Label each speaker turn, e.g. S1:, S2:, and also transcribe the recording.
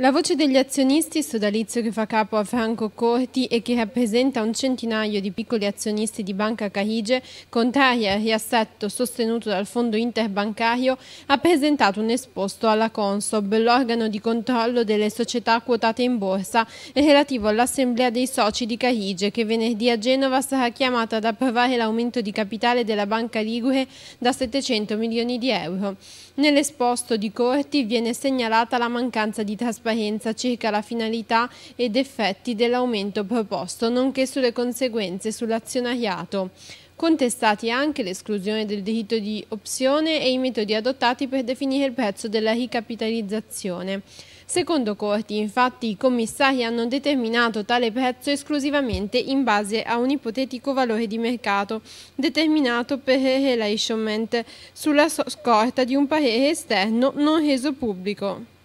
S1: La voce degli azionisti, sodalizio che fa capo a Franco Corti e che rappresenta un centinaio di piccoli azionisti di Banca Carige, contraria al riassetto sostenuto dal fondo interbancario, ha presentato un esposto alla Consob, l'organo di controllo delle società quotate in borsa, relativo all'assemblea dei soci di Carige che venerdì a Genova sarà chiamata ad approvare l'aumento di capitale della Banca Ligure da 700 milioni di euro. Nell'esposto di Corti viene segnalata la mancanza di trasparenza trasparenza circa la finalità ed effetti dell'aumento proposto, nonché sulle conseguenze sull'azionariato contestati anche l'esclusione del diritto di opzione e i metodi adottati per definire il prezzo della ricapitalizzazione. Secondo Corti, infatti, i commissari hanno determinato tale prezzo esclusivamente in base a un ipotetico valore di mercato, determinato per relationment, sulla scorta di un parere esterno non reso pubblico.